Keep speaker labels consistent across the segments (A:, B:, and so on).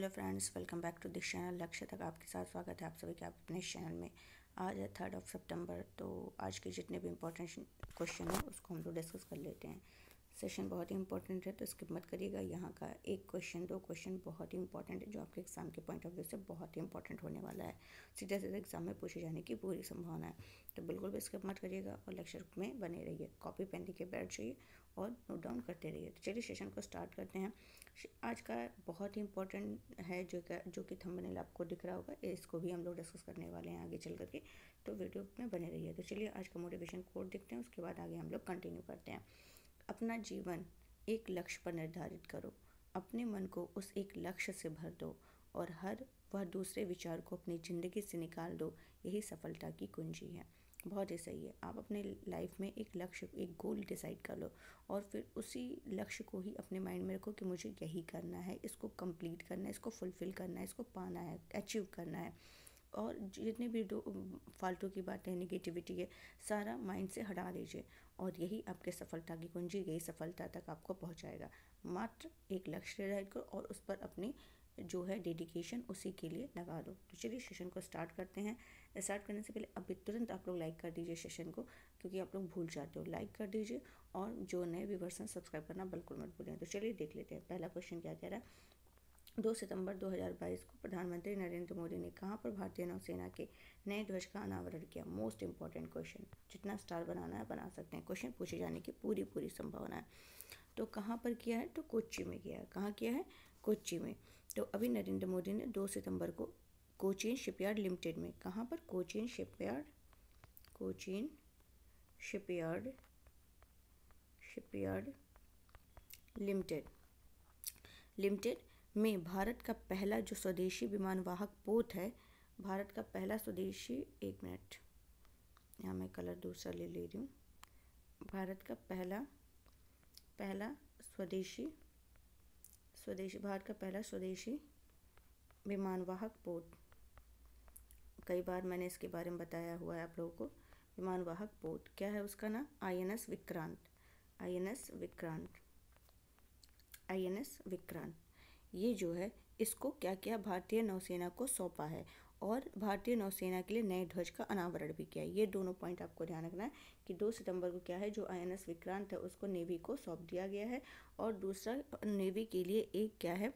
A: hello friends welcome back to this channel लक्ष्य तक आपके साथ स्वागत है आप सभी के आप अपने चैनल में आज है थर्ड ऑफ सितंबर तो आज के जितने भी इम्पोर्टेंट क्वेश्चन हैं उसको हम लोग डिस्कस कर लेते हैं सेशन बहुत ही इंपॉर्टेंट है तो स्किप मत करिएगा यहाँ का एक क्वेश्चन दो क्वेश्चन बहुत ही इंपॉर्टेंट है जो आपके एग्जाम के पॉइंट ऑफ व्यू से बहुत ही इंपॉर्टेंट होने वाला है सीधे सीधे एग्जाम में पूछे जाने की पूरी संभावना है तो बिल्कुल भी स्किप मत करिएगा और लेक्चर में बने रहिए कॉपी पेन लेके बैठ जाइए और नोट डाउन करते रहिए तो चलिए सेशन को स्टार्ट करते हैं आज का बहुत ही इंपॉर्टेंट है जो जो कि थंबनेल आपको दिख रहा होगा इसको भी हम लोग डिस्कस करने वाले हैं आगे चल करके तो वीडियो में बने रहिए तो चलिए आज का मोटिवेशन कोड देखते हैं उसके बाद आगे हम लोग कंटिन्यू करते हैं अपना जीवन एक लक्ष्य पर निर्धारित करो अपने मन को उस एक लक्ष्य से भर दो और हर वह दूसरे विचार को अपनी ज़िंदगी से निकाल दो यही सफलता की कुंजी है बहुत ही सही है आप अपने लाइफ में एक लक्ष्य एक गोल डिसाइड कर लो और फिर उसी लक्ष्य को ही अपने माइंड में रखो कि मुझे यही करना है इसको कंप्लीट करना है इसको फुलफ़िल करना है इसको पाना है अचीव करना है और जितने भी फालतू की बातें निगेटिविटी है सारा माइंड से हटा दीजिए और यही आपके सफलता की कुंजी यही सफलता तक आपको पहुंचाएगा मात्र एक लक्ष्य निर्धारित करो और उस पर अपनी जो है डेडिकेशन उसी के लिए लगा दो तो चलिए सेशन को स्टार्ट करते हैं स्टार्ट करने से पहले अभी तुरंत आप लोग लाइक कर दीजिए सेशन को क्योंकि आप लोग भूल जाते हो लाइक कर दीजिए और जो नए व्यूवर्स हैं सब्सक्राइब करना बिल्कुल मत भूलें तो चलिए देख लेते हैं पहला क्वेश्चन क्या कह रहा है दो सितंबर 2022 को प्रधानमंत्री नरेंद्र मोदी ने कहाँ पर भारतीय नौसेना के नए ध्वज का अनावरण किया मोस्ट इंपॉर्टेंट क्वेश्चन जितना स्टार बनाना है बना सकते हैं क्वेश्चन पूछे जाने की पूरी पूरी संभावना है तो कहाँ पर किया है तो कोच्चि में किया है कहाँ किया है कोच्चि में तो अभी नरेंद्र मोदी ने 2 सितंबर को कोचीन शिपयार्ड लिमिटेड में कहाँ पर Cochin shipyard Cochin shipyard shipyard limited limited में भारत का पहला जो स्वदेशी विमानवाहक पोत है भारत का पहला स्वदेशी एक मिनट यहाँ मैं कलर दूसरा ले ले रही हूँ भारत का पहला पहला स्वदेशी स्वदेशी भारत का पहला स्वदेशी विमानवाहक पोत कई बार मैंने इसके बारे में बताया हुआ है आप लोगों को विमानवाहक पोत क्या है उसका नाम INS Vikrant INS Vikrant INS Vikrant ये जो है इसको क्या क्या भारतीय नौसेना को सौंपा है और भारतीय नौसेना के लिए नए ध्वज का अनावरण भी किया ये दोनों पॉइंट आपको ध्यान रखना है कि दो सितंबर को क्या है जो आई विक्रांत है उसको नेवी को सौंप दिया गया है और दूसरा नेवी के लिए एक क्या है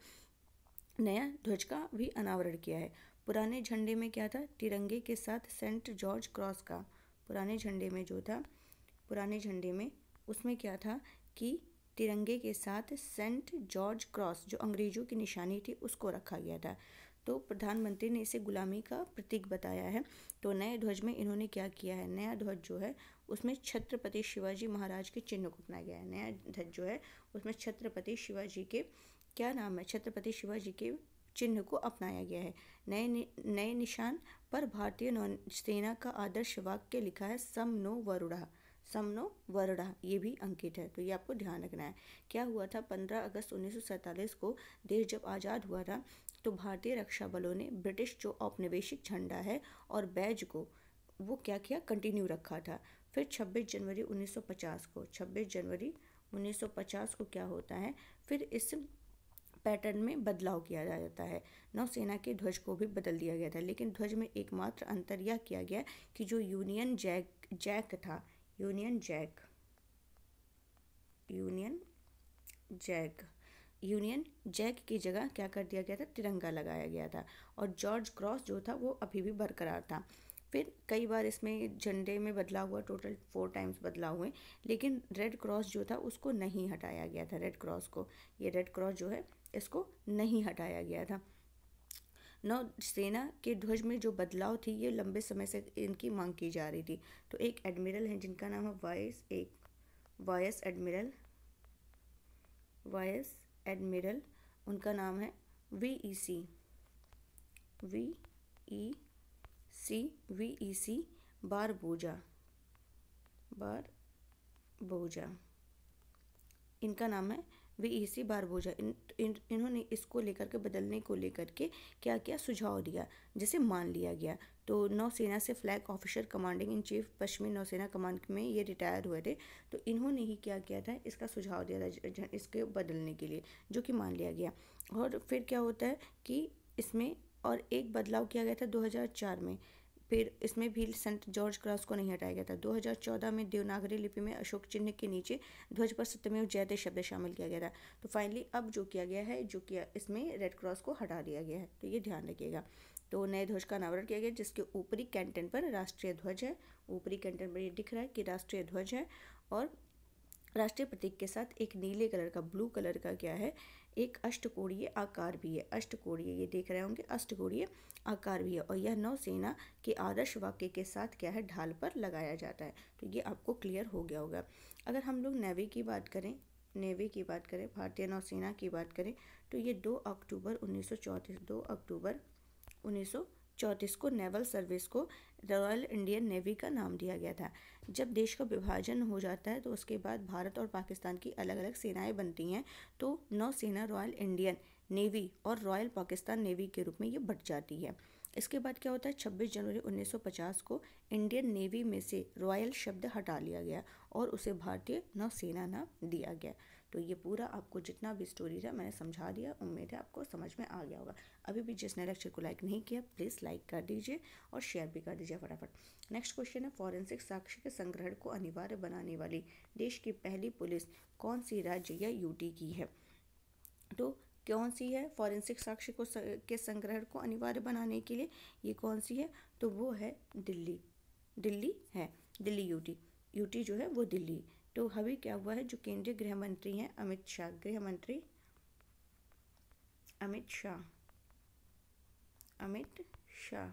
A: नया ध्वज का भी अनावरण किया है पुराने झंडे में क्या था तिरंगे के साथ सेंट जॉर्ज क्रॉस का पुराने झंडे में जो था पुराने झंडे में उसमें क्या था कि तिरंगे के साथ सेंट जॉर्ज क्रॉस जो अंग्रेज़ों की निशानी थी उसको रखा गया था तो प्रधानमंत्री ने इसे गुलामी का प्रतीक बताया है तो नए ध्वज में इन्होंने क्या किया है नया ध्वज जो है उसमें छत्रपति शिवाजी महाराज के चिन्ह को अपनाया गया है नया ध्वज जो है उसमें छत्रपति शिवाजी के क्या नाम है छत्रपति शिवाजी के चिन्ह को अपनाया गया है नए नि, नए निशान पर भारतीय सेना का आदर्श वाक्य लिखा है सम नो वरुड़ा समनो वरड़ा ये भी अंकित है तो ये आपको ध्यान रखना है क्या हुआ था 15 अगस्त 1947 को देश जब आज़ाद हुआ था तो भारतीय रक्षा बलों ने ब्रिटिश जो औपनिवेशिक झंडा है और बैज को वो क्या किया कंटिन्यू रखा था फिर 26 जनवरी 1950 को 26 जनवरी 1950 को क्या होता है फिर इस पैटर्न में बदलाव किया जाता है नौसेना के ध्वज को भी बदल दिया गया था लेकिन ध्वज में एकमात्र अंतर यह किया गया कि जो यूनियन जैक जैक था union jack union jack union jack की जगह क्या कर दिया गया था तिरंगा लगाया गया था और जॉर्ज क्रॉस जो था वो अभी भी बरकरार था फिर कई बार इसमें झंडे में बदलाव हुआ टोटल फोर टाइम्स बदलाव हुए लेकिन रेड क्रॉस जो था उसको नहीं हटाया गया था रेड क्रॉस को ये रेड क्रॉस जो है इसको नहीं हटाया गया था नौसेना के ध्वज में जो बदलाव थी ये लंबे समय से इनकी मांग की जा रही थी तो एक एडमिरल है जिनका नाम है वायस एक वायस एडमिरल वायस एडमिरल उनका नाम है V E C V E C V E C बार बोजा इनका नाम है वे बार बोझा इन, इन इन्होंने इसको लेकर के बदलने को लेकर के क्या किया सुझाव दिया जिसे मान लिया गया तो नौसेना से flag officer commanding in chief पश्चिमी नौसेना कमांड में ये रिटायर हुए थे तो इन्होंने ही क्या किया था इसका सुझाव दिया था इसके बदलने के लिए जो कि मान लिया गया और फिर क्या होता है कि इसमें और एक बदलाव किया गया था दो में फिर इसमें भी संत जॉर्ज क्रॉस को नहीं हटाया गया था 2014 में देवनागरी लिपि में अशोक चिन्ह के नीचे ध्वज पर सत्यमेव जयते शब्द शामिल किया गया था तो फाइनली अब जो किया गया है जो किया इसमें रेड क्रॉस को हटा दिया गया है तो ये ध्यान रखिएगा तो नए ध्वज का अनावरण किया गया जिसके ऊपरी कैंटन पर राष्ट्रीय ध्वज है ऊपरी कैंटन पर ये दिख रहा है कि राष्ट्रीय ध्वज है और राष्ट्रीय प्रतीक के साथ एक नीले कलर का ब्लू कलर का क्या है एक अष्टकोणीय आकार भी है अष्टकोणीय ये देख रहे होंगे अष्टकोणीय आकार भी है और यह नौसेना के आदर्श वाक्य के साथ क्या है ढाल पर लगाया जाता है तो ये आपको क्लियर हो गया होगा अगर हम लोग नेवी की बात करें नेवी की बात करें भारतीय नौसेना की बात करें तो ये दो अक्टूबर उन्नीस सौ अक्टूबर उन्नीस चौंतीस को नेवल सर्विस को रॉयल इंडियन नेवी का नाम दिया गया था जब देश का विभाजन हो जाता है तो उसके बाद भारत और पाकिस्तान की अलग अलग सेनाएं बनती हैं तो नौसेना रॉयल इंडियन नेवी और रॉयल पाकिस्तान नेवी के रूप में ये बट जाती है इसके बाद क्या होता है 26 जनवरी 1950 को इंडियन नेवी में से रॉयल शब्द हटा लिया गया और उसे भारतीय नौसेना नाम दिया गया तो ये पूरा आपको जितना भी स्टोरी था मैंने समझा दिया उम्मीद है आपको समझ में आ गया होगा अभी भी जिसने लेक्चर को लाइक नहीं किया प्लीज़ लाइक कर दीजिए और शेयर भी कर दीजिए फटाफट नेक्स्ट क्वेश्चन है फॉरेंसिक साक्ष्य के संग्रहण को अनिवार्य बनाने वाली देश की पहली पुलिस कौन सी राज्य या यूटी की है तो कौन सी है फॉरेंसिक साक्ष्य को के संग्रहण को अनिवार्य बनाने के लिए ये कौन सी है तो वो है दिल्ली दिल्ली है दिल्ली यूटी यूटी जो है वो दिल्ली तो अभी क्या हुआ है जो केंद्रीय गृह मंत्री हैं अमित शाह गृह मंत्री अमित शाह अमित शाह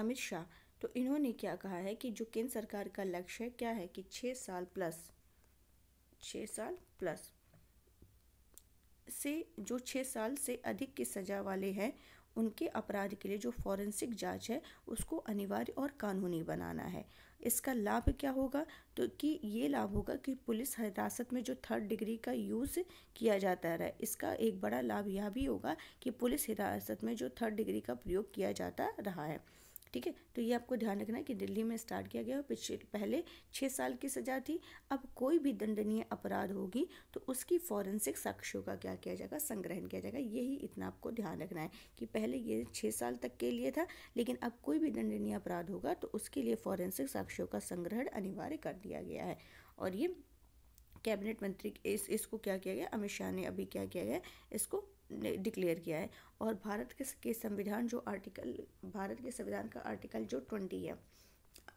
A: अमित शाह तो इन्होंने क्या कहा है कि जो केंद्र सरकार का लक्ष्य है क्या है कि छः साल प्लस छः साल प्लस से जो छः साल से अधिक की सजा वाले हैं उनके अपराध के लिए जो फॉरेंसिक जांच है उसको अनिवार्य और कानूनी बनाना है इसका लाभ क्या होगा तो कि ये लाभ होगा कि पुलिस हिरासत में जो थर्ड डिग्री का यूज़ किया जाता रहा इसका एक बड़ा लाभ यह भी होगा कि पुलिस हिरासत में जो थर्ड डिग्री का प्रयोग किया जाता रहा है ठीक है तो ये आपको ध्यान रखना है कि दिल्ली में स्टार्ट किया गया और पिछले पहले छः साल की सज़ा थी अब कोई भी दंडनीय अपराध होगी तो उसकी फॉरेंसिक साक्ष्यों का क्या किया जाएगा संग्रहण किया जाएगा यही इतना आपको ध्यान रखना है कि पहले ये छः साल तक के लिए था लेकिन अब कोई भी दंडनीय अपराध होगा तो उसके लिए फॉरेंसिक साक्ष्यों का संग्रहण अनिवार्य कर दिया गया है और ये कैबिनेट मंत्री इस इसको क्या किया गया अमित शाह ने अभी क्या किया गया इसको डिक्लेयर किया है और भारत के, के संविधान जो आर्टिकल भारत के संविधान का आर्टिकल जो ट्वेंटी है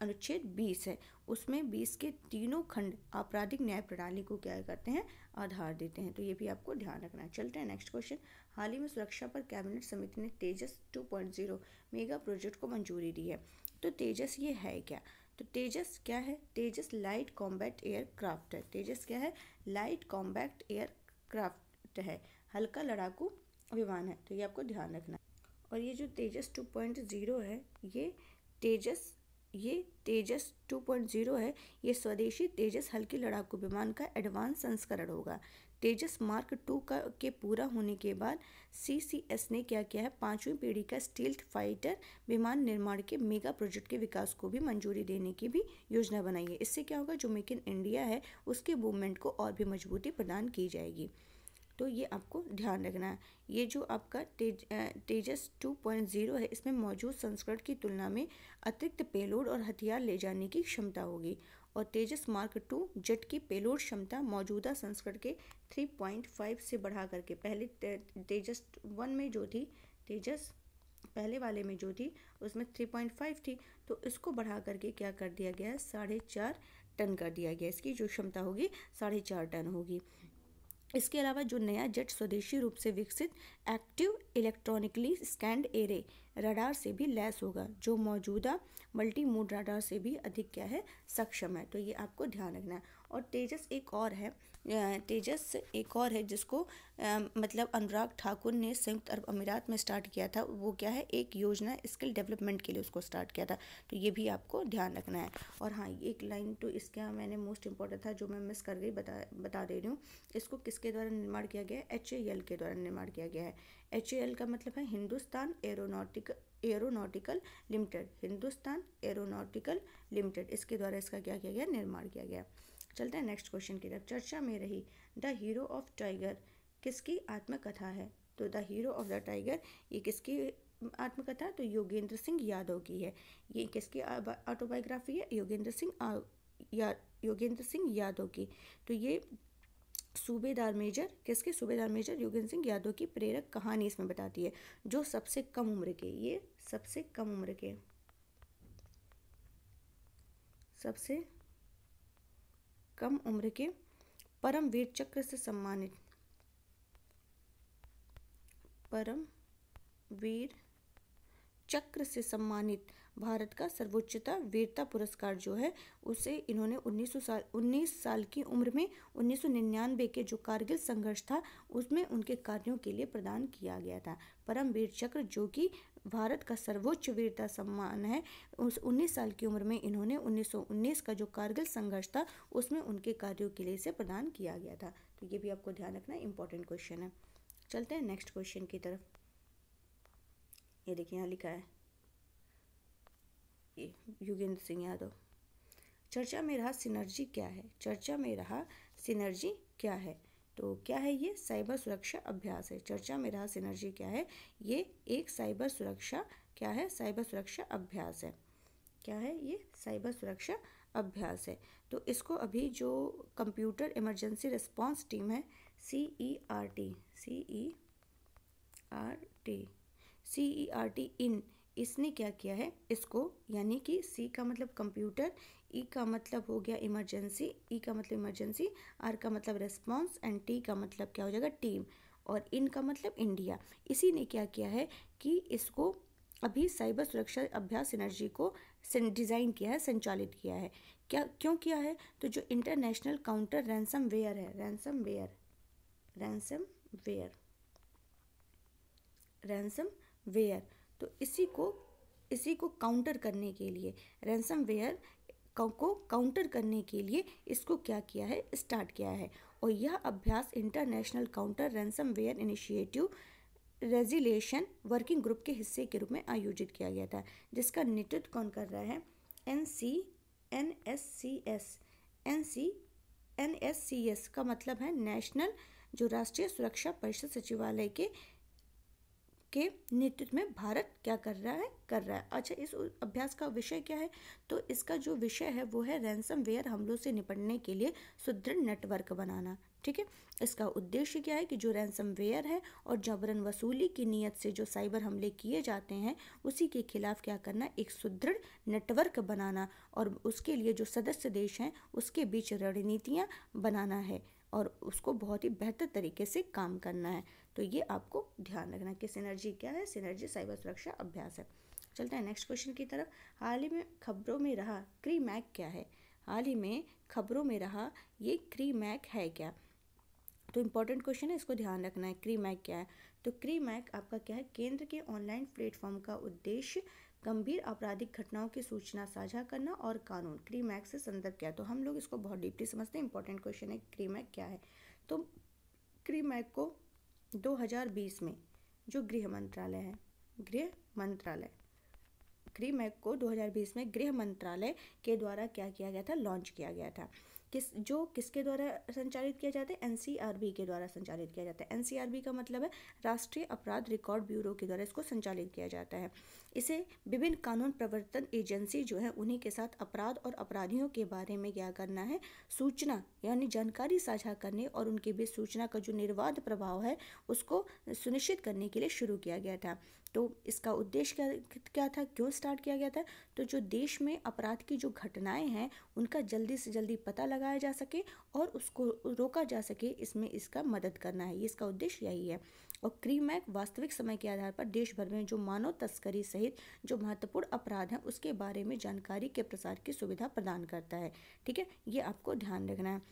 A: अनुच्छेद बीस है उसमें बीस के तीनों खंड आपराधिक न्याय प्रणाली को क्या करते हैं आधार देते हैं तो ये भी आपको ध्यान रखना है चलते हैं नेक्स्ट क्वेश्चन हाल ही में सुरक्षा पर कैबिनेट समिति ने तेजस 2.0 मेगा प्रोजेक्ट को मंजूरी दी है तो तेजस ये है क्या तो तेजस क्या है तेजस लाइट कॉम्बैक्ट एयरक्राफ्ट है तेजस क्या है लाइट कॉम्बैक्ट एयरक्राफ्ट है हल्का लड़ाकू विमान है तो ये आपको ध्यान रखना है और ये जो तेजस 2.0 है ये तेजस ये तेजस 2.0 है ये स्वदेशी तेजस हल्के लड़ाकू विमान का एडवांस संस्करण होगा तेजस मार्क टू का के पूरा होने के बाद सीसीएस ने क्या किया है पांचवी पीढ़ी का स्टील्थ फाइटर विमान निर्माण के मेगा प्रोजेक्ट के विकास को भी मंजूरी देने की भी योजना बनाई है इससे क्या होगा जो मेक इन इंडिया है उसके मूवमेंट को और भी मजबूती प्रदान की जाएगी तो ये आपको ध्यान रखना है ये जो आपका तेज तेजस 2.0 है इसमें मौजूद संस्करण की तुलना में अतिरिक्त पेलोड और हथियार ले जाने की क्षमता होगी और तेजस मार्क टू जेट की पेलोड क्षमता मौजूदा संस्करण के 3.5 से बढ़ा करके पहले ते, तेजस वन में जो थी तेजस पहले वाले में जो थी उसमें 3.5 थी तो इसको बढ़ा करके क्या कर दिया गया है साढ़े चार टन कर दिया गया इसकी जो क्षमता होगी साढ़े चार टन होगी इसके अलावा जो नया जेट स्वदेशी रूप से विकसित active electronically scanned array radar से भी लैस होगा जो मौजूदा मल्टी मोड रडार से भी अधिक क्या है सक्षम है तो ये आपको ध्यान रखना है और तेजस एक और है तेजस एक और है जिसको आ, मतलब अनुराग ठाकुर ने संयुक्त अरब अमीरात में स्टार्ट किया था वो क्या है एक योजना स्किल डेवलपमेंट के लिए उसको स्टार्ट किया था तो ये भी आपको ध्यान रखना है और हाँ एक लाइन तो इसका मैंने मोस्ट इम्पॉर्टेंट था जो मैं मिस कर गई बता बता दे रही हूँ इसको किसके द्वारा निर्माण किया गया है एच ए एल के द्वारा निर्माण किया गया है एच ए एल का मतलब है Hindustan aeronautic aeronautical limited Hindustan aeronautical limited इसके द्वारा इसका क्या किया गया निर्माण किया गया चलते हैं नेक्स्ट क्वेश्चन की तरफ चर्चा में रही द हीरो ऑफ टाइगर किसकी आत्मकथा है तो the hero of the tiger ये किसकी आत्मकथा तो योगेंद्र सिंह यादव की है ये किसकी ऑटोबायोग्राफी है योगेंद्र सिंह या योगेंद्र सिंह यादव की तो ये सूबेदार मेजर किसके सूबेदार मेजर योगेंद्र सिंह यादव की प्रेरक कहानी इसमें बताती है जो सबसे कम उम्र के ये सबसे कम उम्र के सबसे कम उम्र के वीर चक्र से सम्मानित परम वीर चक्र से सम्मानित भारत का सर्वोच्चता वीरता पुरस्कार जो है उसे इन्होंने 1900 साल 19 साल की उम्र में 1999 के जो कारगिल संघर्ष था उसमें उनके कार्यों के लिए प्रदान किया गया था परम वीर चक्र जो कि भारत का सर्वोच्च वीरता सम्मान है उस 19 साल की उम्र में इन्होंने 1919 का जो कारगिल संघर्ष था उसमें उनके कार्यों के लिए से प्रदान किया गया था तो ये भी आपको ध्यान रखना इंपॉर्टेंट क्वेश्चन है चलते हैं नेक्स्ट क्वेश्चन की तरफ ये देखिए यहाँ लिखा है ये युगेंद्र सिंह यादव चर्चा में रहा सिनर्जी क्या है चर्चा में रहा सिनर्जी क्या है तो क्या है ये साइबर सुरक्षा अभ्यास है चर्चा में रहा सिनर्जी क्या है ये एक साइबर सुरक्षा क्या है साइबर सुरक्षा अभ्यास है क्या है ये साइबर सुरक्षा अभ्यास है तो इसको अभी जो कंप्यूटर इमरजेंसी रिस्पांस टीम है C E R T C E R T C E R T in इसने क्या किया है इसको यानी कि सी का मतलब कंप्यूटर ई e का मतलब हो गया इमरजेंसी ई e का मतलब इमरजेंसी आर का मतलब रेस्पॉन्स एंड टी का मतलब क्या हो जाएगा टीम और इन का मतलब इंडिया इसी ने क्या किया है कि इसको अभी साइबर सुरक्षा अभ्यास एनर्जी को डिज़ाइन किया है संचालित किया है क्या क्यों किया है तो जो इंटरनेशनल काउंटर रैंसम वेयर है ransomware ransomware ransomware तो इसी को इसी को काउंटर करने के लिए रैंसम वेयर को काउंटर करने के लिए इसको क्या किया है स्टार्ट किया है और यह अभ्यास international counter ransomware initiative resilience working group के हिस्से के रूप में आयोजित किया गया था जिसका नेतृत्व कौन कर रहा है N C N S C S N C N S C S का मतलब है नेशनल जो राष्ट्रीय सुरक्षा परिषद सचिवालय के के नेतृत्व में भारत क्या कर रहा है कर रहा है अच्छा इस अभ्यास का विषय क्या है तो इसका जो विषय है वो है रैंसम वेयर हमलों से निपटने के लिए सुदृढ़ नेटवर्क बनाना ठीक है इसका उद्देश्य क्या है कि जो रैंसम वेयर है और जबरन वसूली की नीयत से जो साइबर हमले किए जाते हैं उसी के खिलाफ क्या करना एक सुदृढ़ नेटवर्क बनाना और उसके लिए जो सदस्य देश हैं उसके बीच रणनीतियाँ बनाना है और उसको बहुत ही बेहतर तरीके से काम करना है तो ये आपको ध्यान रखना कि सिनर्जी क्या है सिनर्जी साइबर सुरक्षा अभ्यास है चलते हैं नेक्स्ट क्वेश्चन की तरफ हाल ही में खबरों में रहा क्री मैक क्या है हाल ही में खबरों में रहा ये क्री मैक है क्या तो इम्पॉर्टेंट क्वेश्चन है इसको ध्यान रखना है क्री मैक क्या है तो क्री मैक आपका क्या है केंद्र के ऑनलाइन प्लेटफॉर्म का उद्देश्य गंभीर आपराधिक घटनाओं की सूचना साझा करना और कानून क्री मैक से संदर्भ क्या है तो हम लोग इसको बहुत डीपली समझते हैं इंपॉर्टेंट क्वेश्चन है क्री मैक क्या है तो क्री मैक को 2020 में जो गृह मंत्रालय है गृह मंत्रालय गृह मैक को 2020 में गृह मंत्रालय के द्वारा क्या किया गया था लॉन्च किया गया था किस जो किसके द्वारा संचालित किया जाता है एनसीआरबी के द्वारा संचालित किया जाता है एनसीआरबी का मतलब है राष्ट्रीय अपराध रिकॉर्ड ब्यूरो के द्वारा इसको संचालित किया जाता है इसे विभिन्न कानून प्रवर्तन एजेंसी जो है उन्हीं के साथ अपराध और अपराधियों के बारे में क्या करना है सूचना यानी जानकारी साझा करने और उनके बीच सूचना का जो निर्वाध प्रभाव है उसको सुनिश्चित करने के लिए शुरू किया गया था तो इसका उद्देश्य क्या क्या था क्यों स्टार्ट किया गया था तो जो देश में अपराध की जो घटनाएं हैं उनका जल्दी से जल्दी पता लगाया जा सके और उसको रोका जा सके इसमें इसका मदद करना है ये इसका उद्देश्य यही है और क्रीम एक्ट वास्तविक समय के आधार पर देश भर में जो मानव तस्करी सहित जो महत्वपूर्ण अपराध हैं उसके बारे में जानकारी के प्रसार की सुविधा प्रदान करता है ठीक है ये आपको ध्यान रखना है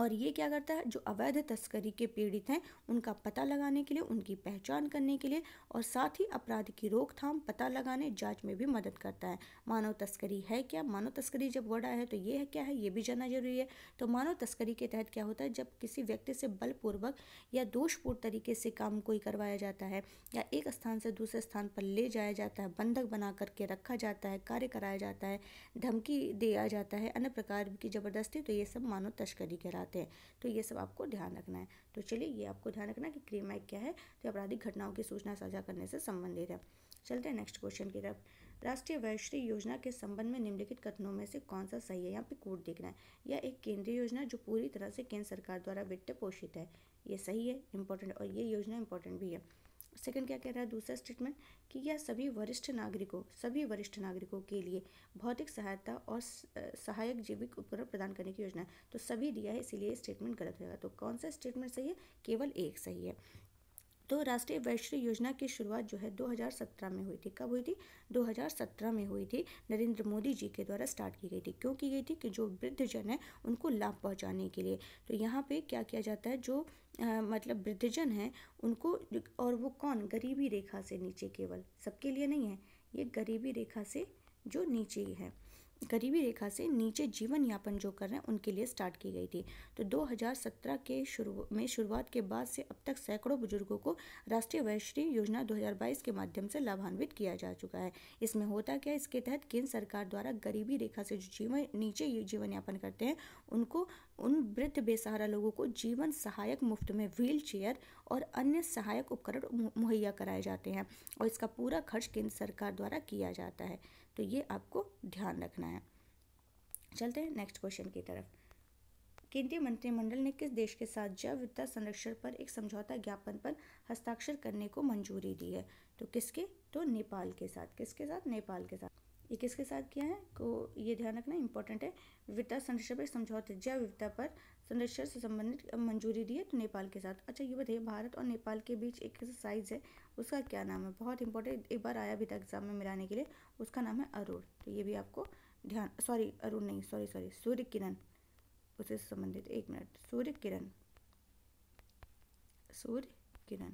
A: और ये क्या करता है जो अवैध तस्करी के पीड़ित हैं उनका पता लगाने के लिए उनकी पहचान करने के लिए और साथ ही अपराध की रोकथाम पता लगाने जांच में भी मदद करता है मानव तस्करी है क्या मानव तस्करी जब वर्ड आया है तो ये है क्या है ये भी जानना जरूरी है तो मानव तस्करी के तहत क्या होता है जब किसी व्यक्ति से बलपूर्वक या दोषपूर्ण तरीके से काम कोई करवाया जाता है या एक स्थान से दूसरे स्थान पर ले जाया जाता है बंधक बना करके रखा जाता है कार्य कराया जाता है धमकी दिया जाता है अन्य प्रकार की जबरदस्ती तो ये सब मानव तस्करी कहलाता जाते हैं तो ये सब आपको ध्यान रखना है तो चलिए ये आपको ध्यान रखना कि क्रीम एक्ट क्या है तो आपराधिक घटनाओं की सूचना साझा करने से संबंधित है चलते हैं नेक्स्ट क्वेश्चन की तरफ राष्ट्रीय वैश्विक योजना के संबंध में निम्नलिखित कथनों में से कौन सा सही है यहाँ पे कोड देखना है यह एक केंद्रीय योजना जो पूरी तरह से केंद्र सरकार द्वारा वित्त पोषित है ये सही है इम्पोर्टेंट और ये योजना इम्पोर्टेंट भी है सेकंड क्या कह रहा है दूसरा स्टेटमेंट कि यह सभी वरिष्ठ नागरिकों सभी वरिष्ठ नागरिकों के लिए भौतिक सहायता और सहायक जैविक उपकरण प्रदान करने की योजना है तो सभी दिया है इसीलिए स्टेटमेंट गलत जाएगा तो कौन सा स्टेटमेंट सही है केवल एक सही है तो राष्ट्रीय वैश्विक योजना की शुरुआत जो है 2017 में हुई थी कब हुई थी 2017 में हुई थी नरेंद्र मोदी जी के द्वारा स्टार्ट की गई थी क्यों की गई थी कि जो वृद्धजन है उनको लाभ पहुँचाने के लिए तो यहाँ पे क्या किया जाता है जो आ, मतलब वृद्धजन हैं उनको और वो कौन गरीबी रेखा से नीचे केवल सबके लिए नहीं है ये गरीबी रेखा से जो नीचे है गरीबी रेखा से नीचे जीवन यापन जो कर रहे हैं उनके लिए स्टार्ट की गई थी तो 2017 के शुरू में शुरुआत के बाद से अब तक सैकड़ों बुजुर्गों को राष्ट्रीय वैश्री योजना 2022 के माध्यम से लाभान्वित किया जा चुका है इसमें होता क्या इसके तहत केंद्र सरकार द्वारा गरीबी रेखा से जो जीवन नीचे जीवन यापन करते हैं उनको उन वृद्ध बेसहारा लोगों को जीवन सहायक मुफ्त में व्हील चेयर और अन्य सहायक उपकरण मुहैया कराए जाते हैं और इसका पूरा खर्च केंद्र सरकार द्वारा किया जाता है तो ये आपको ध्यान रखना है चलते हैं नेक्स्ट क्वेश्चन की तरफ केंद्रीय मंत्रिमंडल ने किस देश के साथ जैव विविधता संरक्षण पर एक समझौता ज्ञापन पर हस्ताक्षर करने को मंजूरी दी है तो किसके तो नेपाल के साथ किसके साथ नेपाल के साथ ये किसके साथ किया है को ये ध्यान रखना इंपॉर्टेंट है विविधता संरक्षण पर समझौते जैव विविधता पर संरक्षण से संबंधित मंजूरी दी है तो नेपाल के साथ अच्छा ये बताइए भारत और नेपाल के बीच एक एक्सरसाइज है उसका क्या नाम है बहुत इंपॉर्टेंट एक बार आया भी था एग्जाम में मिलाने के लिए उसका नाम है अरुण तो ये भी आपको ध्यान सॉरी अरुण नहीं सॉरी सॉरी सूर्य किरण उसे संबंधित एक मिनट सूर्य किरण सूर्य किरण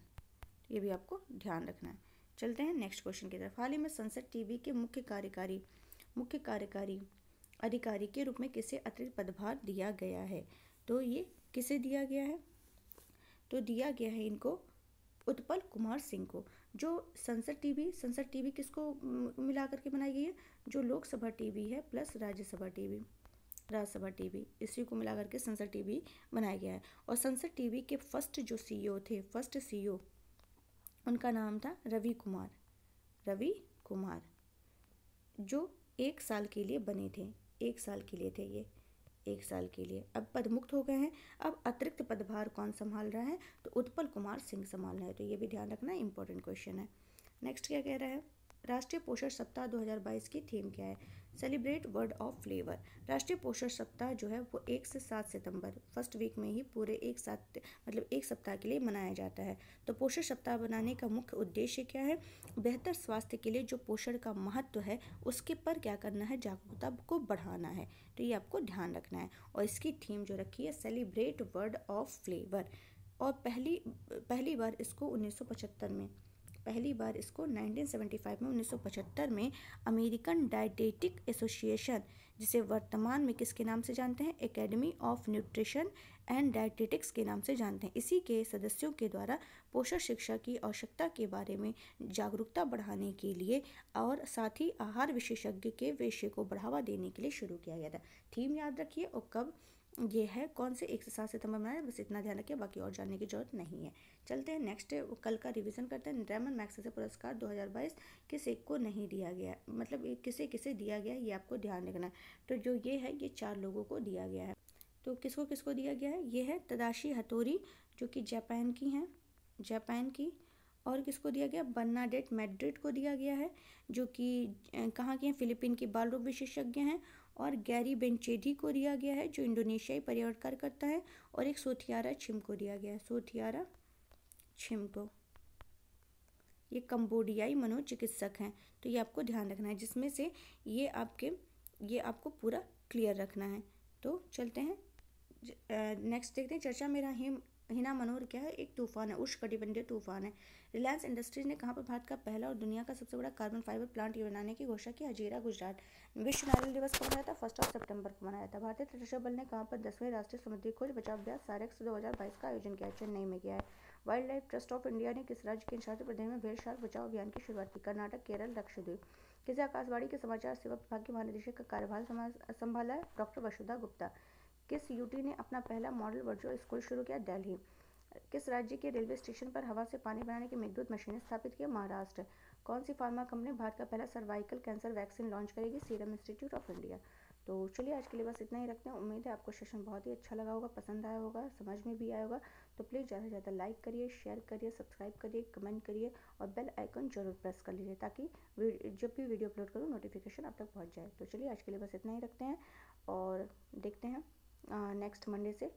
A: ये भी आपको ध्यान रखना है चलते हैं नेक्स्ट क्वेश्चन की तरफ हाल ही में संसद टीवी के मुख्य कार्यकारी मुख्य कार्यकारी अधिकारी के रूप में किसे अतिरिक्त पदभार दिया गया है तो ये किसे दिया गया है तो दिया गया है इनको उत्पल कुमार सिंह को जो संसद टीवी संसद टीवी किसको मिला करके बनाई गई है जो लोकसभा टीवी है plus Rajya Sabha TV Rajya Sabha TV इसी को मिला करके संसद टीवी बनाया गया है और संसद टीवी के फर्स्ट जो सीईओ e थे फर्स्ट सीईओ e उनका नाम था रवि कुमार रवि कुमार जो एक साल के लिए बने थे एक साल के लिए थे ये एक साल के लिए अब पदमुक्त हो गए हैं अब अतिरिक्त पदभार कौन संभाल रहा है तो उत्पल कुमार सिंह संभाल रहे हैं तो ये भी ध्यान रखना इंपॉर्टेंट क्वेश्चन है नेक्स्ट क्या कह रहा है राष्ट्रीय पोषण सप्ताह 2022 की थीम क्या है सेलिब्रेट वर्ड ऑफ फ्लेवर राष्ट्रीय पोषण सप्ताह जो है वो एक से सात सितंबर फर्स्ट वीक में ही पूरे एक साथ मतलब एक सप्ताह के लिए मनाया जाता है तो पोषण सप्ताह बनाने का मुख्य उद्देश्य क्या है बेहतर स्वास्थ्य के लिए जो पोषण का महत्व है उसके पर क्या करना है जागरूकता को बढ़ाना है तो ये आपको ध्यान रखना है और इसकी थीम जो रखी है सेलिब्रेट वर्ड ऑफ फ्लेवर और पहली पहली बार इसको 1975 में पहली बार इसको 1975 में 1975 में अमेरिकन डायटेटिक एसोसिएशन जिसे वर्तमान में किसके नाम से जानते हैं academy of nutrition and dietetics के नाम से जानते हैं इसी के सदस्यों के द्वारा पोषण शिक्षा की आवश्यकता के बारे में जागरूकता बढ़ाने के लिए और साथ ही आहार विशेषज्ञ के विषय को बढ़ावा देने के लिए शुरू किया गया था थीम याद रखिए और कब ये है कौन से एक से सात तमाम है बस इतना ध्यान रखिए बाकी और जानने की जरूरत नहीं है चलते हैं नेक्स्ट कल का रिवीजन करते हैं रेमन से पुरस्कार 2022 किस एक को नहीं दिया गया मतलब किसे किसे दिया गया ये आपको ध्यान रखना है तो जो ये है ये चार लोगों को दिया गया है तो किसको किसको दिया गया है ये है तदाशी हथोरी जो कि जापान की हैं जापान की और किसको दिया गया बन्ना डेट मैड्रिड को दिया गया है जो कि कहाँ के हैं फिलीपीन की बाल रोग विशेषज्ञ हैं और गैरी बेंचेडी को दिया गया है जो इंडोनेशियाई पर्यावरण करता है और एक सोथियारा छिम को दिया गया है सोथियारा छिम को ये कम्बोडियाई मनोचिकित्सक हैं तो ये आपको ध्यान रखना है जिसमें से ये आपके ये आपको पूरा क्लियर रखना है तो चलते हैं नेक्स्ट देखते हैं चर्चा मेरा हेम हिना मनोहर क्या है एक तूफान है उष्णकटिबंधीय तूफान है रिलायंस इंडस्ट्रीज ने कहाँ पर भारत का पहला और दुनिया का सबसे बड़ा कार्बन फाइबर प्लांट बनाने की घोषणा की अजीरा गुजरात विश्व नारियल दिवस को मनाया था फर्स्ट ऑफ सितंबर को मनाया था भारतीय तटरक्षा बल ने कहाँ पर दसवें राष्ट्रीय समुद्री खोज बचाव अभ्यास सारेक्स दो का आयोजन किया चेन्नई में किया है wildlife trust of India ने किस राज्य के शासित प्रदेश में भेड़ शार्क बचाव अभियान की शुरुआत की कर्नाटक केरल लक्षद्वीप किसी आकाशवाणी के समाचार सेवा विभाग के महानिदेशक का कार्यभार संभाला है डॉक्टर वसुधा गुप्ता किस यूटी ने अपना पहला मॉडल वर्चुअल स्कूल शुरू किया दिल्ली किस राज्य के रेलवे स्टेशन पर हवा से पानी बनाने की मेघदूत मशीनें स्थापित किया महाराष्ट्र कौन सी फार्मा कंपनी भारत का पहला सर्वाइकल कैंसर वैक्सीन लॉन्च करेगी सीरम इंस्टीट्यूट ऑफ इंडिया तो चलिए आज के लिए बस इतना ही रखते हैं उम्मीद है आपको सेशन बहुत ही अच्छा लगा होगा पसंद आया होगा समझ में भी आया होगा तो प्लीज़ ज़्यादा से ज़्यादा लाइक करिए शेयर करिए सब्सक्राइब करिए कमेंट करिए और बेल आइकन जरूर प्रेस कर लीजिए ताकि जब भी वीडियो अपलोड करूँ नोटिफिकेशन आप तक पहुँच जाए तो चलिए आज के लिए बस इतना ही रखते हैं और देखते हैं नेक्स्ट मंडे से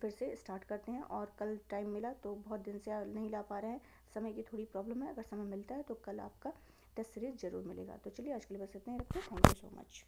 A: फिर से स्टार्ट करते हैं और कल टाइम मिला तो बहुत दिन से नहीं ला पा रहे हैं समय की थोड़ी प्रॉब्लम है अगर समय मिलता है तो कल आपका टेस्ट सीरीज जरूर मिलेगा तो चलिए आज के लिए बस इतना ही रखते थैंक यू सो मच